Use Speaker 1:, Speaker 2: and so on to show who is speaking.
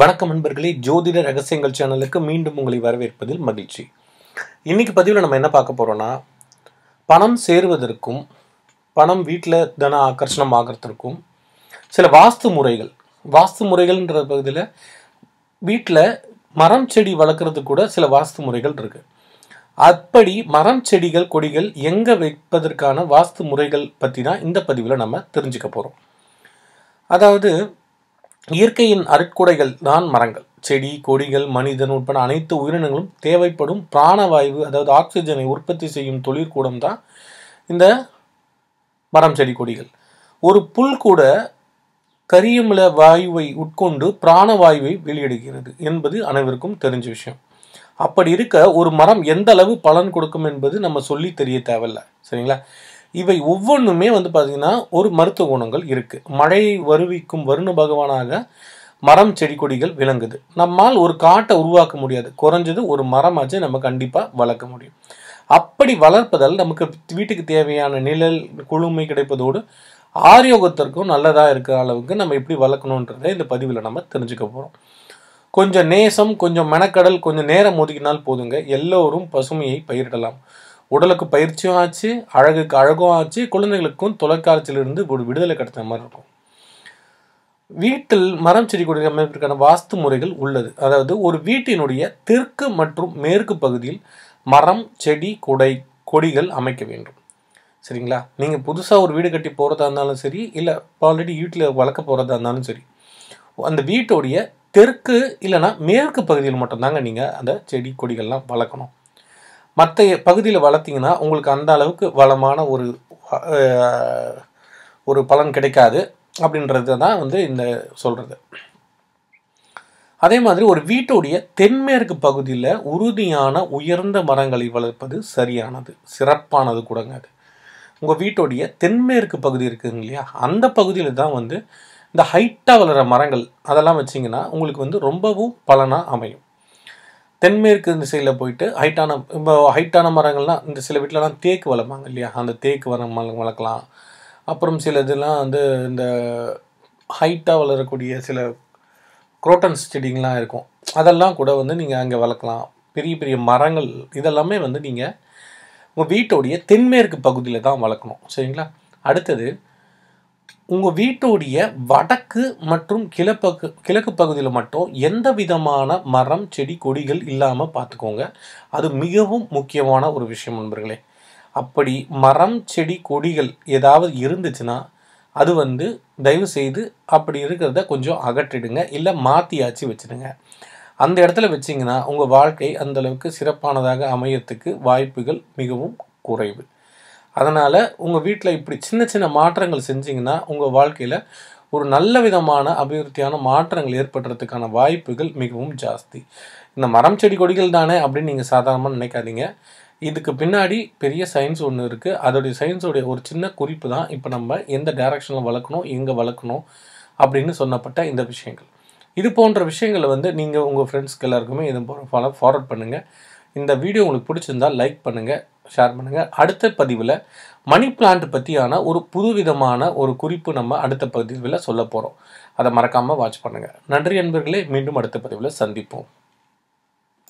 Speaker 1: வணக்கம் நண்பர்களே ஜோதிட ரகசியங்கள் சேனலுக்கு மீண்டும் உங்களை வரவேற்பதில் மகிழ்ச்சி இன்னைக்கு பதிவில் நம்ம என்ன பார்க்க போறோம்னா பணம் சேருவதற்கும் பணம் வீட்டில் தன ஆக்கர்ஷணம் ஆகிறதுக்கும் சில வாஸ்து முறைகள் வாஸ்து முறைகள்ன்ற பகுதியில் வீட்டில் மரம் செடி வளர்க்குறது கூட சில வாஸ்து முறைகள் இருக்குது அப்படி மரம் செடிகள் கொடிகள் எங்கே வைப்பதற்கான வாஸ்து முறைகள் பற்றி தான் இந்த பதிவில் நம்ம தெரிஞ்சுக்க போகிறோம் அதாவது இயற்கையின் அருட்குடைகள் தான் மரங்கள் செடி கொடிகள் மனிதன் உட்பட அனைத்து உயிரினங்களும் தேவைப்படும் பிராணவாயு அதாவது ஆக்சிஜனை உற்பத்தி செய்யும் தொழிற்கூடம் தான் இந்த மரம் செடி கொடிகள் ஒரு புல் கூட கரியமில வாயுவை உட்கொண்டு பிராணவாயுவை வெளியிடுகிறது என்பது அனைவருக்கும் தெரிஞ்ச விஷயம் அப்படி இருக்க ஒரு மரம் எந்த அளவு பலன் கொடுக்கும் என்பது நம்ம சொல்லி தெரிய தேவையில்லை சரிங்களா இவை ஒவ்வொன்றுமே வந்து பார்த்திங்கன்னா ஒரு மருத்துவ குணங்கள் இருக்குது மழையை வருவிக்கும் வருண பகவானாக மரம் செடி கொடிகள் விளங்குது நம்மால் ஒரு காட்டை உருவாக்க முடியாது குறைஞ்சது ஒரு மரமாச்சு நம்ம கண்டிப்பாக வளர்க்க முடியும் அப்படி வளர்ப்பதால் நமக்கு வீட்டுக்கு தேவையான நிழல் குழுமை கிடைப்பதோடு ஆரோக்கியத்திற்கும் நல்லதாக இருக்கிற அளவுக்கு நம்ம எப்படி வளர்க்கணுன்றதை இந்த பதிவில் நம்ம தெரிஞ்சுக்க போகிறோம் கொஞ்சம் நேசம் கொஞ்சம் மெனக்கடல் கொஞ்சம் நேரம் ஒதுக்கினால் போதுங்க எல்லோரும் பசுமையை பயிரிடலாம் உடலுக்கு பயிற்சியும் ஆச்சு அழகுக்கு அழகும் ஆச்சு குழந்தைகளுக்கும் தொலைக்காட்சியிலிருந்து ஒரு விடுதலை கிடைத்த மாதிரி இருக்கும் வீட்டில் மரம் செடி கொடி அமைப்பிற்கான வாஸ்து முறைகள் உள்ளது அதாவது ஒரு வீட்டினுடைய தெற்கு மற்றும் மேற்கு பகுதியில் மரம் செடி கொடை கொடிகள் அமைக்க வேண்டும் சரிங்களா நீங்கள் புதுசாக ஒரு வீடு கட்டி போகிறதா இருந்தாலும் சரி இல்லை ஆல்ரெடி வீட்டில் வளர்க்க போகிறதா இருந்தாலும் சரி அந்த வீட்டுடைய தெற்கு இல்லைனா மேற்கு பகுதியில் மட்டும்தாங்க நீங்கள் அந்த செடி கொடிகள்லாம் வளர்க்கணும் மற்ற பகுதியில் வளர்த்திங்கன்னா உங்களுக்கு அந்த அளவுக்கு வளமான ஒரு ஒரு பலன் கிடைக்காது அப்படின்றது தான் வந்து இந்த சொல்கிறது அதே மாதிரி ஒரு வீட்டுடைய தென்மேற்கு பகுதியில் உறுதியான உயர்ந்த மரங்களை வளர்ப்பது சரியானது சிறப்பானது கூடங்க அது உங்கள் வீட்டுடைய தென்மேற்கு பகுதி இருக்குதுங்க இல்லையா அந்த பகுதியில் தான் வந்து இந்த ஹைட்டாக வளர மரங்கள் அதெல்லாம் வச்சிங்கன்னா உங்களுக்கு வந்து ரொம்பவும் பலனாக அமையும் தென்மேற்கு திசையில் போயிட்டு ஹைட்டான இப்போ ஹைட்டான மரங்கள்லாம் இந்த சில வீட்டிலலாம் தேக்கு வளர்ப்பாங்க இல்லையா அந்த தேக்கு வர வளர்க்கலாம் அப்புறம் சில இதெல்லாம் வந்து இந்த ஹைட்டாக வளரக்கூடிய சில குரோட்டன்ஸ் செடிங்கெலாம் இருக்கும் அதெல்லாம் கூட வந்து நீங்கள் அங்கே வளர்க்கலாம் பெரிய பெரிய மரங்கள் இதெல்லாமே வந்து நீங்கள் உங்கள் வீட்டோடைய தென்மேற்கு பகுதியில் தான் வளர்க்கணும் சரிங்களா அடுத்தது உங்கள் வீட்டுடைய வடக்கு மற்றும் கிழப்பகு கிழக்கு பகுதியில் மட்டும் எந்த விதமான மரம் செடி கொடிகள் இல்லாமல் பார்த்துக்கோங்க அது மிகவும் முக்கியமான ஒரு விஷயம் நண்பர்களே அப்படி மரம் செடி கொடிகள் ஏதாவது இருந்துச்சுன்னா அது வந்து தயவு செய்து அப்படி இருக்கிறத கொஞ்சம் அகற்றிடுங்க இல்லை மாற்றியாச்சு வச்சுடுங்க அந்த இடத்துல வச்சிங்கன்னா உங்கள் வாழ்க்கை அந்தளவுக்கு சிறப்பானதாக அமையத்துக்கு வாய்ப்புகள் மிகவும் குறைவு அதனால் உங்கள் வீட்டில் இப்படி சின்ன சின்ன மாற்றங்கள் செஞ்சிங்கன்னா உங்கள் வாழ்க்கையில் ஒரு நல்ல விதமான அபிவிருத்தியான மாற்றங்கள் ஏற்படுறதுக்கான வாய்ப்புகள் மிகவும் ஜாஸ்தி இந்த மரம் செடி கொடிகள் தானே அப்படின்னு நீங்கள் சாதாரணமாக நினைக்காதீங்க இதுக்கு பின்னாடி பெரிய சயின்ஸ் ஒன்று இருக்குது அதோடைய சயின்ஸோடைய ஒரு சின்ன குறிப்பு தான் இப்போ நம்ம எந்த டைரக்ஷனில் வளர்க்கணும் எங்கே வளர்க்கணும் அப்படின்னு சொன்னப்பட்ட இந்த விஷயங்கள் இது போன்ற விஷயங்களை வந்து நீங்கள் உங்கள் ஃப்ரெண்ட்ஸ்க்கு எல்லாருக்குமே இதை ஃபாலோ ஃபார்வர்ட் பண்ணுங்கள் இந்த வீடியோ உங்களுக்கு பிடிச்சிருந்தால் லைக் பண்ணுங்கள் ஷேர் பண்ணுங்கள் அடுத்த பதிவில் மணி பிளான்ட் பற்றியான ஒரு புதுவிதமான ஒரு குறிப்பு நம்ம அடுத்த பதிவில் சொல்ல போகிறோம் அதை மறக்காமல் வாட்ச் பண்ணுங்கள் நன்றி அன்பர்களே மீண்டும் அடுத்த பதிவில் சந்திப்போம்